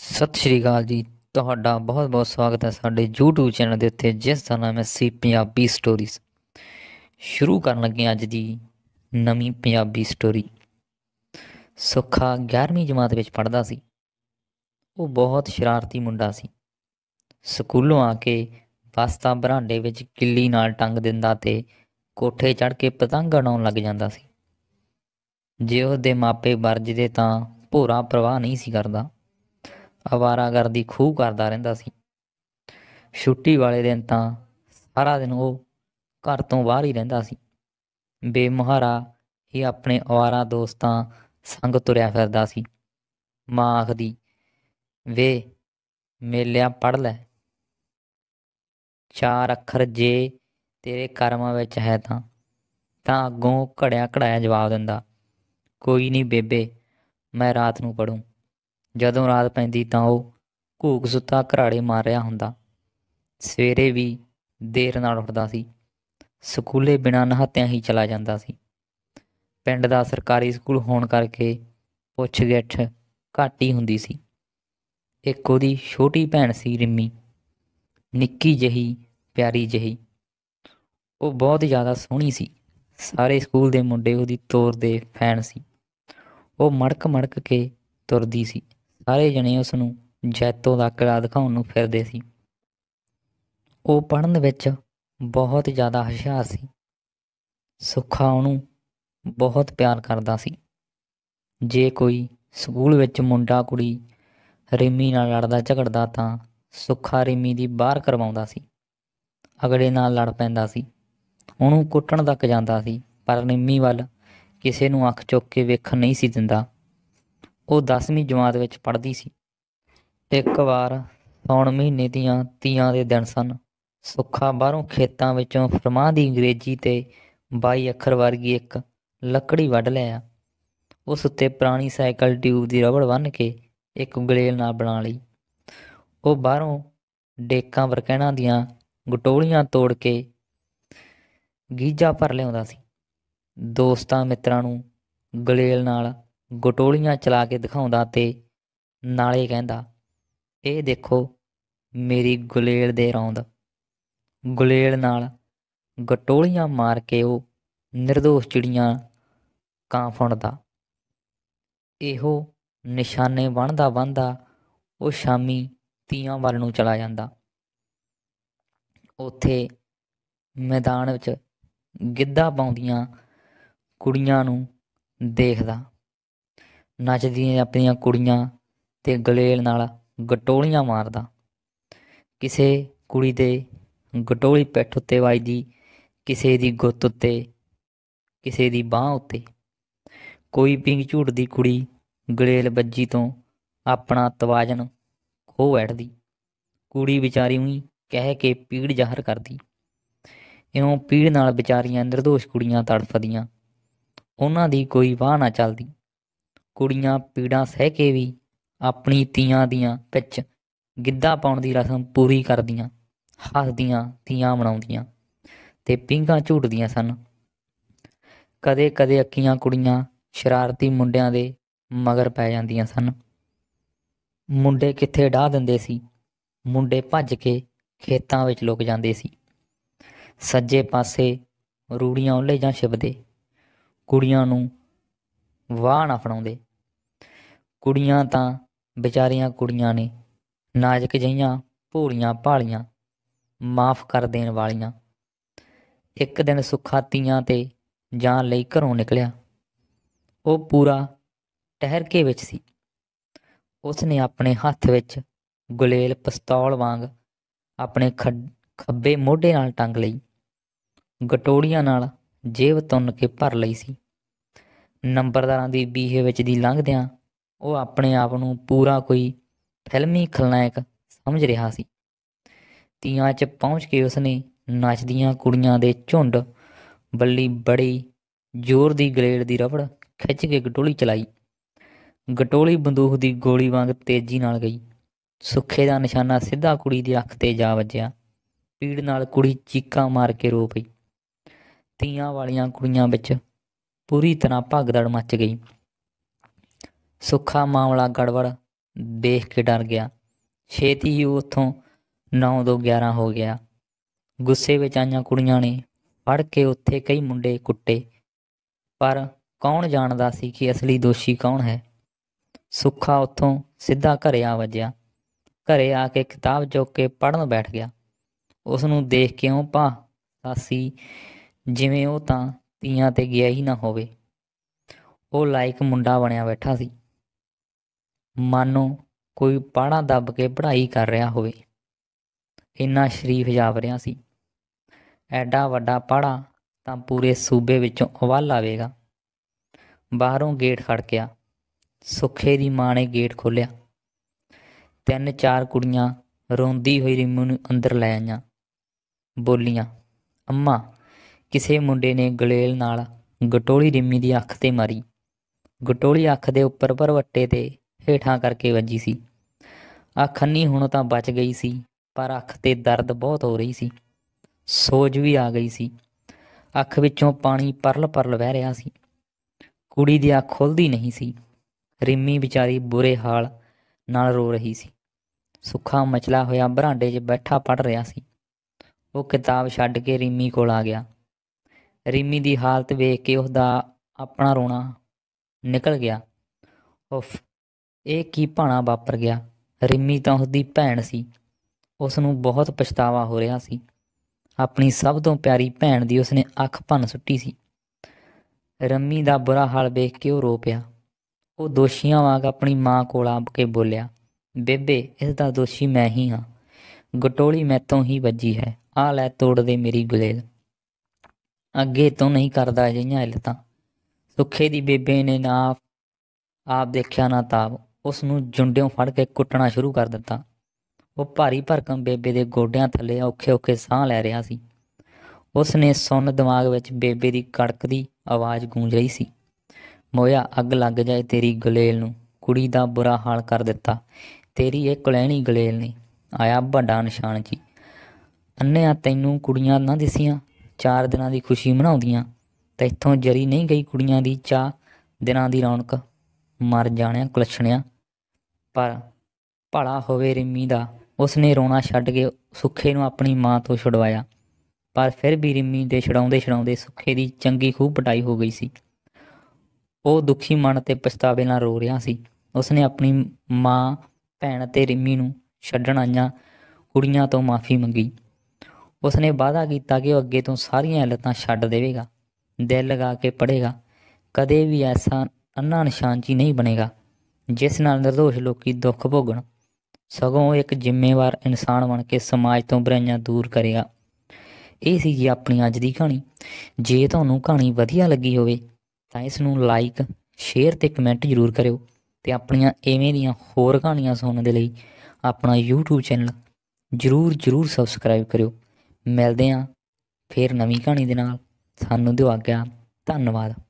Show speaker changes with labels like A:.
A: ਸਤਿ ਸ਼੍ਰੀ ਅਕਾਲ ਜੀ ਤੁਹਾਡਾ ਬਹੁਤ-ਬਹੁਤ ਸਵਾਗਤ ਹੈ ਸਾਡੇ YouTube ਚੈਨਲ ਦੇ ਉੱਤੇ ਜਿਸ ਦਾ ਨਾਮ ਹੈ ਸੀ ਪੰਜਾਬੀ ਸਟੋਰੀਜ਼ ਸ਼ੁਰੂ ਕਰਨ ਲੱਗੇ ਅੱਜ ਦੀ ਨਵੀਂ ਪੰਜਾਬੀ ਸਟੋਰੀ ਸੁੱਖਾ 11ਵੀਂ ਜਮਾਤ ਵਿੱਚ ਪੜ੍ਹਦਾ ਸੀ ਉਹ ਬਹੁਤ ਸ਼ਰਾਰਤੀ ਮੁੰਡਾ ਸੀ ਸਕੂਲੋਂ ਆ ਕੇ ਬੱਸ ਦਾ ਬਰਾਂਡੇ ਵਿੱਚ ਕਿੱਲੀ ਨਾਲ ਟੰਗ ਦਿੰਦਾ ਤੇ ਕੋਠੇ ਚੜ੍ਹ ਕੇ ਪਤੰਗ ਉਡਾਉਣ ਲੱਗ ਜਾਂਦਾ ਸੀ ਜੇ ਉਹਦੇ ਮਾਪੇ ਵਰਜਦੇ ਤਾਂ ਭੋਰਾ ਪ੍ਰਵਾਹ ਨਹੀਂ ਸੀ ਕਰਦਾ ਆਵਾਰਾਗਰਦੀ ਖੂਬ ਕਰਦਾ ਰਹਿੰਦਾ ਸੀ ਛੁੱਟੀ ਵਾਲੇ ਦਿਨ ਤਾਂ ਸਾਰਾ ਦਿਨ ਉਹ ਘਰ ਤੋਂ ਬਾਹਰ ਹੀ ਰਹਿੰਦਾ ਸੀ ਬੇਮਹਾਰਾ ਹੀ ਆਪਣੇ ਆਵਾਰਾ ਦੋਸਤਾਂ ਸੰਗ ਤੁਰਿਆ ਫਿਰਦਾ ਸੀ ਮਾਂ ਆਖਦੀ ਵੇ ਮੇਲਿਆ ਪੜ ਲੈ ਚਾਰ ਅੱਖਰ ਜੇ ਤੇਰੇ ਕਰਮਾਂ ਵਿੱਚ ਹੈ ਤਾਂ ਤਾਂ ਅੱਗੋਂ ਘੜਿਆ ਘੜਾਇਆ ਜਵਾਬ ਦਿੰਦਾ ਕੋਈ ਨਹੀਂ ਬੇਬੇ ਮੈਂ ਰਾਤ ਨੂੰ ਪੜੂੰ ਜਦੋਂ ਰਾਤ ਪੈਂਦੀ ਤਾਂ ਉਹ ਘੂਕ ਸੁੱਤਾ ਘਰਾੜੇ ਮਾਰ ਰਿਹਾ ਹੁੰਦਾ ਸਵੇਰੇ ਵੀ ਦੇਰ ਨਾਲ ਉੱਠਦਾ ਸੀ ਸਕੂਲੇ ਬਿਨਾਂ ਨਹਾਤਿਆਂ ਹੀ ਚਲਾ ਜਾਂਦਾ ਸੀ ਪਿੰਡ ਦਾ ਸਰਕਾਰੀ ਸਕੂਲ ਹੋਣ ਕਰਕੇ ਪੁੱਛ-ਗਿੱਛ ਘੱਟ ਹੀ ਹੁੰਦੀ ਸੀ ਇੱਕ ਉਹਦੀ ਛੋਟੀ ਭੈਣ ਸੀ ਰਿੰਮੀ ਨਿੱਕੀ ਜਹੀ ਪਿਆਰੀ ਜਹੀ ਉਹ ਬਹੁਤ ਜ਼ਿਆਦਾ ਸੋਹਣੀ ਸੀ ਸਾਰੇ ਸਕੂਲ ਦੇ ਮੁੰਡੇ ਉਹਦੀ ਤੋਰ ਦੇ ਫੈਨ ਸੀ ਉਹ ਮੜਕ ਮੜਕ ਕੇ ਤੁਰਦੀ ਸੀ ਸਾਰੇ ਜਣੇ ਉਸ ਨੂੰ ਜੈਤੋ ਦਾ ਕਿਲਾ ਦਿਖਾਉਣ ਨੂੰ ਫਿਰਦੇ ਸੀ ਉਹ ਪੜਨ ਵਿੱਚ ਬਹੁਤ ਜ਼ਿਆਦਾ ਹੁਸ਼ਿਆਰ ਸੀ ਸੁੱਖਾ ਉਹਨੂੰ ਬਹੁਤ ਪਿਆਰ ਕਰਦਾ ਸੀ ਜੇ ਕੋਈ ਸਕੂਲ ਵਿੱਚ ਮੁੰਡਾ ਕੁੜੀ ਰਿਮੀ ਨਾਲ ਲੜਦਾ ਝਗੜਦਾ ਤਾਂ ਸੁੱਖਾ ਰਿਮੀ ਦੀ ਬਾਹਰ ਕਰਵਾਉਂਦਾ ਸੀ ਅਗੜੇ ਨਾਲ ਲੜ ਪੈਂਦਾ ਸੀ ਉਹਨੂੰ ਕੁੱਟਣ ਤੱਕ ਜਾਂਦਾ ਸੀ ਪਰ ਰਿਮੀ ਵੱਲ ਕਿਸੇ ਨੂੰ ਅੱਖ ਚੁੱਕ ਕੇ ਵੇਖਣ ਨਹੀਂ ਸੀ ਦਿੰਦਾ ਉਹ 10ਵੀਂ ਜਮਾਤ ਵਿੱਚ ਪੜ੍ਹਦੀ ਸੀ ਇੱਕ ਵਾਰ ਸੌਣ ਮਹੀਨੇ ਦੀਆਂ ਤੀਆਂ ਦੇ ਦਿਨ ਸਨ ਸੁੱਖਾ ਬਾਹਰੋਂ ਖੇਤਾਂ ਵਿੱਚੋਂ ਫਰਮਾਂ ਦੀ ਅੰਗਰੇਜ਼ੀ ਤੇ 22 ਅੱਖਰ ਵਰਗੀ ਇੱਕ ਲੱਕੜੀ ਵੱਢ ਲਿਆ ਉਸ ਉੱਤੇ ਪੁਰਾਣੀ ਸਾਈਕਲ ਟਿਊਬ ਦੀ ਰਬੜ ਬੰਨ ਕੇ ਇੱਕ ਗਲੇਲ ਨਾਲ ਬਣਾ ਲਈ ਉਹ ਬਾਹਰੋਂ ਡੇਕਾਂ ਵਰਕਹਿਣਾ ਦੀਆਂ ਗਟੋਲੀਆਂ ਤੋੜ ਕੇ ਗੀਜਾ ਭਰ ਲਿਆਉਂਦਾ ਸੀ ਦੋਸਤਾਂ ਮਿੱਤਰਾਂ ਨੂੰ ਗਲੇਲ ਨਾਲ ਗਟੋਲੀਆਂ ਚਲਾ ਕੇ ਦਿਖਾਉਂਦਾ ਤੇ ਨਾਲੇ ਕਹਿੰਦਾ ਇਹ ਦੇਖੋ ਮੇਰੀ ਗੁਲੇਲ ਦੇ ਰੌਂਦ ਗੁਲੇਲ ਨਾਲ ਗਟੋਲੀਆਂ ਮਾਰ ਕੇ ਉਹ નિર્ਦੋਸ਼ ਚਿੜੀਆਂ ਕਾਂ ਫੁੰਡਦਾ ਇਹੋ ਨਿਸ਼ਾਨੇ ਬਣਦਾ ਬੰਦਾ ਉਹ ਸ਼ਾਮੀ ਤੀਆਂ ਵੱਲ ਨੂੰ ਚਲਾ ਜਾਂਦਾ ਉਥੇ ਮੈਦਾਨ ਵਿੱਚ ਗਿੱਧਾ ਪਾਉਂਦੀਆਂ ਕੁੜੀਆਂ ਨੂੰ ਦੇਖਦਾ ਨੱਚਦੀਆਂ ਆਪਣੀਆਂ ਕੁੜੀਆਂ ਤੇ ਗਲੇਲ ਨਾਲ ਗਟੋਲੀਆਂ ਮਾਰਦਾ ਕਿਸੇ ਕੁੜੀ ਦੇ ਗਟੋਲੀ ਪਿੱਠ ਉੱਤੇ ਵੱਜਦੀ ਕਿਸੇ ਦੀ ਗੁੱਤ ਉੱਤੇ ਕਿਸੇ ਦੀ ਬਾਹ ਉੱਤੇ ਕੋਈ ਪਿੰਗ ਝੂਟਦੀ ਕੁੜੀ ਗਲੇਲ ਵੱਜੀ ਤੋਂ ਆਪਣਾ ਤਵਾਜਨ ਖੋ ਬੈਠਦੀ ਕੁੜੀ ਵਿਚਾਰੀ ਉਹੀ ਕਹਿ ਕੇ ਪੀੜ ਜ਼ਾਹਰ ਕਰਦੀ ਇਉਂ ਪੀੜ ਨਾਲ ਵਿਚਾਰੀਆਂ નિર્ਦੋਸ਼ ਕੁੜੀਆਂ ਤੜਫਦੀਆਂ ਉਹਨਾਂ ਦੀ ਕੋਈ ਵਾਹ ਨਾ ਚੱਲਦੀ ਕੁੜੀਆਂ ਪੀੜਾਂ ਸਹਿ ਕੇ ਵੀ ਆਪਣੀ ਤੀਆਂ ਦੀਆਂ ਵਿੱਚ ਗਿੱਧਾ ਪਾਉਣ ਦੀ ਰਸਮ ਪੂਰੀ ਕਰਦੀਆਂ ਹੱਸਦੀਆਂ ਤੀਆਂ ਮਨਾਉਂਦੀਆਂ ਤੇ ਪਿੰਗਾ ਝੂਟਦੀਆਂ ਸਨ ਕਦੇ ਕਦੇ ਅੱਕੀਆਂ ਕੁੜੀਆਂ ਸ਼ਰਾਰਤੀ ਮੁੰਡਿਆਂ ਦੇ ਮਗਰ ਪੈ ਜਾਂਦੀਆਂ ਸਨ ਮੁੰਡੇ ਕਿੱਥੇ ਡਾਹ ਦਿੰਦੇ ਸੀ ਮੁੰਡੇ ਭੱਜ ਕੇ ਖੇਤਾਂ ਵਿੱਚ ਲੁਕ ਜਾਂਦੇ ਸੀ ਸੱਜੇ ਪਾਸੇ ਰੂੜੀਆਂ ਉੱਲੇ ਜਾਂ ਛਿਪਦੇ ਕੁੜੀਆਂ ਨੂੰ ਵਾਹ ਨਾ ਫੜਾਉਂਦੇ ਕੁੜੀਆਂ ਤਾਂ ਵਿਚਾਰੀਆਂ ਕੁੜੀਆਂ ਨੇ ਨਾਜ਼ਕ ਜਈਆਂ ਭੋਲੀਆਂ ਭਾਲੀਆਂ ਮਾਫ ਕਰ ਦੇਣ ਵਾਲੀਆਂ ਇੱਕ ਦਿਨ ਸੁੱਖਾ ਤੀਆਂ ਤੇ ਜਾਣ ਲਈ ਘਰੋਂ ਨਿਕਲਿਆ ਉਹ ਪੂਰਾ ਟਹਿਰ ਕੇ ਵਿੱਚ ਸੀ ਉਸ ਨੇ ਆਪਣੇ ਹੱਥ ਵਿੱਚ ਗੁਲੇਲ ਪਿਸਤੌਲ ਵਾਂਗ ਆਪਣੇ ਖੱਬੇ ਮੋਢੇ ਨਾਲ ਟੰਗ ਲਈ ਗਟੋੜੀਆਂ ਨਾਲ ਜੇਬ ਤੁੰਨ ਕੇ ਭਰ ਲਈ ਸੀ ਨੰਬਰਦਾਰਾਂ ਦੀ ਬੀਹੇ ਵਿੱਚ ਦੀ ਲੰਘਦਿਆਂ ਉਹ ਆਪਣੇ ਆਪ ਨੂੰ ਪੂਰਾ ਕੋਈ ਫਿਲਮੀ ਖਲਨਾਇਕ ਸਮਝ ਰਿਹਾ ਸੀ ਤੀਆਂ 'ਚ ਪਹੁੰਚ ਕੇ ਉਸਨੇ ਨੱਚਦੀਆਂ ਕੁੜੀਆਂ ਦੇ ਝੁੰਡ ਬੱਲੀ ਬੜੀ ਜ਼ੋਰ ਦੀ ਗਲੇੜ ਦੀ ਰਬੜ ਖਿੱਚ ਕੇ ਗਟੋਲੀ ਚਲਾਈ ਗਟੋਲੀ ਬੰਦੂਖ ਦੀ ਗੋਲੀ ਵਾਂਗ ਤੇਜ਼ੀ ਨਾਲ ਗਈ ਸੁੱਖੇ ਦਾ ਨਿਸ਼ਾਨਾ ਸਿੱਧਾ ਕੁੜੀ ਦੀ ਅੱਖ ਤੇ ਜਾ ਵੱਜਿਆ ਪੀੜ ਨਾਲ ਕੁੜੀ ਚੀਕਾਂ ਮਾਰ ਕੇ ਰੋ ਪਈ ਤੀਆਂ ਵਾਲੀਆਂ ਕੁੜੀਆਂ ਵਿੱਚ ਪੂਰੀ ਤਰ੍ਹਾਂ ਭਗਦੜ ਮੱਚ ਗਈ ਸੁੱਖਾ ਮਾਮਲਾ ਗੜਬੜ ਦੇਖ ਕੇ ਡਰ ਗਿਆ ਛੇਤੀ ਹੀ ਉੱਥੋਂ 9 ਤੋਂ 11 ਹੋ ਗਿਆ ਗੁੱਸੇ ਵਿੱਚ ਆਈਆਂ ਕੁੜੀਆਂ ਨੇ ਫੜ ਕੇ ਉੱਥੇ ਕਈ ਮੁੰਡੇ ਕੁੱਟੇ ਪਰ ਕੌਣ ਜਾਣਦਾ ਸੀ ਕਿ ਅਸਲੀ ਦੋਸ਼ੀ ਕੌਣ ਹੈ ਸੁੱਖਾ ਉੱਥੋਂ ਸਿੱਧਾ ਘਰੇ ਆ ਵਜਿਆ ਘਰੇ ਆ ਕੇ ਕਿਤਾਬ ਚੁੱਕ ਕੇ ਪੜਨ ਬੈਠ ਗਿਆ ਉਸ ਨੂੰ ਦੇਖ ਕੇ ਉਹ ਪਾ ਸਾਸੀ ਜਿਵੇਂ ਉਹ ਤਾਂ ਤੀਆਂ ਤੇ ਗਿਆ ਹੀ ਨਾ ਹੋਵੇ ਉਹ ਲਾਇਕ ਮੁੰਡਾ ਬਣਿਆ ਬੈਠਾ ਸੀ ਮਾਨੋ ਕੋਈ ਪਾੜਾ ਦੱਬ ਕੇ ਪੜ੍ਹਾਈ ਕਰ ਰਿਹਾ ਹੋਵੇ ਇੰਨਾ ਸ਼ਰੀਫ ਜਾਪ ਰਿਹਾ ਸੀ ਐਡਾ ਵੱਡਾ ਪਾੜਾ ਤਾਂ ਪੂਰੇ ਸੂਬੇ ਵਿੱਚੋਂ ਅਵਲ ਆਵੇਗਾ ਬਾਹਰੋਂ ਗੇਟ ਖੜਕਿਆ ਸੁਖੇ ਦੀ ਮਾਂ ਨੇ ਗੇਟ ਖੋਲਿਆ ਤਿੰਨ ਚਾਰ ਕੁੜੀਆਂ ਰੋਂਦੀ ਹੋਈ ਰਿੰਮੂ ਨੂੰ ਅੰਦਰ ਲੈ ਆਈਆਂ ਬੋਲੀਆਂ ਅੰਮਾ ਕਿਸੇ ਮੁੰਡੇ ਨੇ ਗਲੇਲ ਨਾਲ ਗਟੋਲੀ ਰਿੰਮੀ ਦੀ ਅੱਖ ਤੇ ਮਾਰੀ ਗਟੋਲੀ ਅੱਖ ਦੇ ਉੱਪਰ ਪਰਵੱਟੇ ਤੇ ਹੇਠਾਂ ਕਰਕੇ ਵੱਜੀ ਸੀ ਅੱਖ ਨਹੀਂ ਹੁਣ ਤਾਂ ਬਚ ਗਈ ਸੀ ਪਰ ਅੱਖ ਤੇ ਦਰਦ ਬਹੁਤ ਹੋ ਰਹੀ ਸੀ ਸੋਜ ਵੀ ਆ ਗਈ ਸੀ ਅੱਖ ਵਿੱਚੋਂ ਪਾਣੀ ਪਰਲ-ਪਰਲ ਵਹਿ ਰਿਹਾ ਸੀ ਕੁੜੀ ਦੀ ਅੱਖ ਖੁੱਲਦੀ ਨਹੀਂ ਸੀ ਰਿੰਮੀ ਵਿਚਾਰੀ ਬੁਰੇ ਹਾਲ ਨਾਲ ਰੋ ਰਹੀ ਸੀ ਸੁੱਖਾ ਮਚਲਾ ਹੋਇਆ ਬਰਾਂਡੇ 'ਚ ਬੈਠਾ ਪੜ ਰਿਹਾ ਸੀ ਉਹ ਕਿਤਾਬ ਛੱਡ ਕੇ ਰਿੰਮੀ ਕੋਲ ਆ ਗਿਆ ਰਿੰਮੀ ਦੀ ਹਾਲਤ ਵੇਖ ਕੇ ਉਸ ਦਾ ਆਪਣਾ ਰੋਣਾ ਨਿਕਲ ਗਿਆ ਉਫ ਇਹ ਕੀ ਭਾਣਾ ਵਾਪਰ ਗਿਆ ਰਿਮੀ ਤਾਂ ਉਸਦੀ ਭੈਣ ਸੀ ਉਸ ਨੂੰ ਬਹੁਤ ਪਛਤਾਵਾ ਹੋ ਰਿਹਾ ਸੀ ਆਪਣੀ ਸਭ ਤੋਂ ਪਿਆਰੀ ਭੈਣ ਦੀ ਉਸਨੇ ਅੱਖ ਭੰਨ ਸੁੱਟੀ ਸੀ ਰੰਮੀ ਦਾ ਬੁਰਾ ਹਾਲ ਵੇਖ ਕੇ ਉਹ ਰੋ ਪਿਆ ਉਹ ਦੋਸ਼ੀਆਂ ਵਾਂਗ ਆਪਣੀ ਮਾਂ ਕੋਲ ਆ ਕੇ ਬੋਲਿਆ ਬੇਬੇ ਇਸ ਦਾ ਦੋਸ਼ੀ ਮੈਂ ਹੀ ਹਾਂ ਗਟੋਲੀ ਮੈਤੋਂ ਹੀ ਵੱਜੀ ਹੈ ਆ ਲੈ ਤੋੜ ਦੇ ਮੇਰੀ ਗੁਲੇਲ ਅੱਗੇ ਤੋਂ ਨਹੀਂ ਕਰਦਾ ਅਜਿਹੀਆਂ ਇਲਤਾਂ ਸੁੱਖੇ ਦੀ ਬੇਬੇ ਨੇ ਨਾ ਆਪ ਦੇਖਿਆ ਨਾ ਤਾਬ ਉਸ ਨੂੰ ਜੁੰਡਿਓਂ ਫੜ ਕੇ ਕੁੱਟਣਾ ਸ਼ੁਰੂ ਕਰ ਦਿੱਤਾ ਉਹ ਭਾਰੀ ਭਰਕਮ ਬੇਬੇ ਦੇ ਗੋਡਿਆਂ ਥੱਲੇ ਔਖੇ-ਔਖੇ ਸਾਹ ਲੈ ਰਿਹਾ ਸੀ ਉਸ ਨੇ ਸੁੰਨ ਦਿਮਾਗ ਵਿੱਚ ਬੇਬੇ ਦੀ ਕੜਕਦੀ ਆਵਾਜ਼ ਗੂੰਜ ਰਹੀ ਸੀ ਮੋਇਆ ਅੱਗ ਲੱਗ ਜਾਏ ਤੇਰੀ ਗਲੇਲ ਨੂੰ ਕੁੜੀ ਦਾ ਬੁਰਾ ਹਾਲ ਕਰ ਦਿੱਤਾ ਤੇਰੀ ਇਹ ਕੁਲੈਣੀ ਗਲੇਲ ਨੇ ਆਇਆ ਵੱਡਾ ਨਿਸ਼ਾਨ ਜੀ ਅੰਨਿਆ ਤੈਨੂੰ ਕੁੜੀਆਂ ਨਾ ਦਿਸੀਆਂ ਚਾਰ ਦਿਨਾਂ ਦੀ ਖੁਸ਼ੀ ਮਨਾਉਂਦੀਆਂ ਤੇ ਇੱਥੋਂ ਜਰੀ ਨਹੀਂ ਗਈ ਕੁੜੀਆਂ ਦੀ ਚਾ ਦਿਨਾਂ ਦੀ ਰੌਣਕ ਮਰ ਜਾਣਿਆ ਕੁਲਛਣਿਆ ਪਰ ਭਲਾ ਹੋਵੇ ਰਿਮੀ ਦਾ ਉਸਨੇ ਰੋਣਾ ਛੱਡ ਕੇ ਸੁੱਖੇ ਨੂੰ ਆਪਣੀ ਮਾਂ ਤੋਂ ਛੁਡਵਾਇਆ ਪਰ ਫਿਰ ਵੀ ਰਿਮੀ ਦੇ ਛੜਾਉਂਦੇ ਛੜਾਉਂਦੇ ਸੁੱਖੇ ਦੀ ਚੰਗੀ ਖੂਬ ਪਟਾਈ ਹੋ ਗਈ ਸੀ ਉਹ ਦੁਖੀ ਮਨ ਤੇ ਪਛਤਾਵੇ ਨਾਲ ਰੋ ਰਿਹਾ ਸੀ ਉਸਨੇ ਆਪਣੀ ਮਾਂ ਭੈਣ ਤੇ ਰਿਮੀ ਨੂੰ ਛੱਡਣ ਆਈਆਂ ਕੁੜੀਆਂ ਤੋਂ ਮਾਫੀ ਮੰਗੀ ਉਸਨੇ ਵਾਅਦਾ ਕੀਤਾ ਕਿ ਉਹ ਅੱਗੇ ਤੋਂ ਸਾਰੀਆਂ ਇਲਤਾਂ ਛੱਡ ਦੇਵੇਗਾ ਦਿਲ ਲਗਾ ਕੇ ਪੜ੍ਹੇਗਾ ਕਦੇ ਵੀ ਐਸਾ ਅੰਨਾ ਜੀ ਨਹੀਂ ਬਣੇਗਾ ਜਿਸ ਨਾਲ ਨਿਰਦੋਸ਼ ਲੋਕੀ ਦੁੱਖ ਭੋਗਣ ਸਗੋਂ ਇੱਕ ਜ਼ਿੰਮੇਵਾਰ ਇਨਸਾਨ ਬਣ ਕੇ ਸਮਾਜ ਤੋਂ ਬੁਰਾਈਆਂ ਦੂਰ ਕਰੇਗਾ ਇਹ ਸੀ ਜੀ ਆਪਣੀ ਅੱਜ ਦੀ ਕਹਾਣੀ ਜੇ ਤੁਹਾਨੂੰ ਕਹਾਣੀ ਵਧੀਆ ਲੱਗੀ ਹੋਵੇ ਤਾਂ ਇਸ ਨੂੰ ਲਾਈਕ ਸ਼ੇਅਰ ਤੇ ਕਮੈਂਟ ਜ਼ਰੂਰ ਕਰਿਓ ਤੇ ਆਪਣੀਆਂ ਐਵੇਂ ਦੀਆਂ ਹੋਰ ਕਹਾਣੀਆਂ ਸੁਣਨ ਦੇ ਲਈ ਆਪਣਾ YouTube ਚੈਨਲ ਜ਼ਰੂਰ ਜ਼ਰੂਰ ਸਬਸਕ੍ਰਾਈਬ ਕਰਿਓ ਮਿਲਦੇ ਆਂ ਫੇਰ ਨਵੀਂ ਕਹਾਣੀ ਦੇ ਨਾਲ ਸਾਨੂੰ ਦਿਓ ਗਿਆ ਧੰਨਵਾਦ